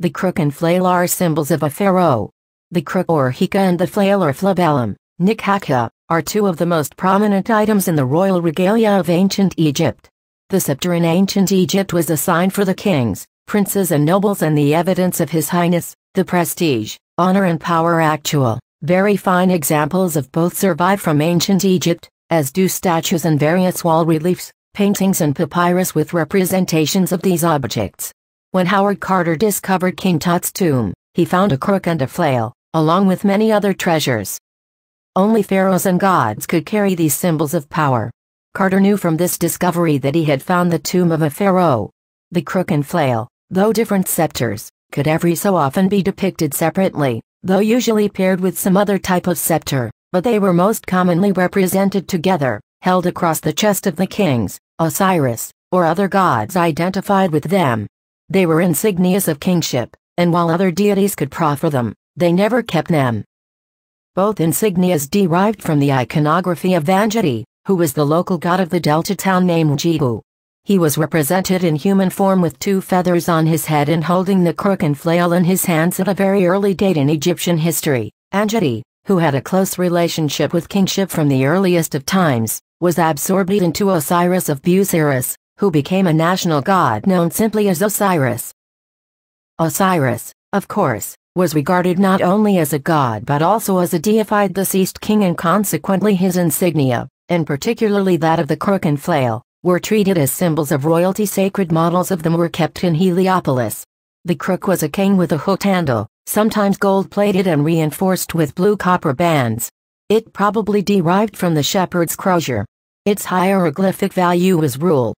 The crook and flail are symbols of a pharaoh. The crook or hika and the flail or flabellum, nikhaka, are two of the most prominent items in the royal regalia of ancient Egypt. The scepter in ancient Egypt was a sign for the kings, princes and nobles and the evidence of his highness, the prestige, honor and power actual. Very fine examples of both survive from ancient Egypt, as do statues and various wall reliefs, paintings and papyrus with representations of these objects. When Howard Carter discovered King Tut's tomb, he found a crook and a flail, along with many other treasures. Only pharaohs and gods could carry these symbols of power. Carter knew from this discovery that he had found the tomb of a pharaoh. The crook and flail, though different scepters, could every so often be depicted separately, though usually paired with some other type of scepter, but they were most commonly represented together, held across the chest of the kings, Osiris, or other gods identified with them. They were insignias of kingship, and while other deities could proffer them, they never kept them. Both insignias derived from the iconography of Vanjati, who was the local god of the delta town named Jibu. He was represented in human form with two feathers on his head and holding the crook and flail in his hands at a very early date in Egyptian history. Anjati, who had a close relationship with kingship from the earliest of times, was absorbed into Osiris of Busiris, who became a national god known simply as Osiris. Osiris, of course, was regarded not only as a god but also as a deified deceased king and consequently his insignia, and particularly that of the crook and flail, were treated as symbols of royalty sacred models of them were kept in Heliopolis. The crook was a cane with a hooked handle, sometimes gold-plated and reinforced with blue copper bands. It probably derived from the shepherd's crozier. Its hieroglyphic value was rule,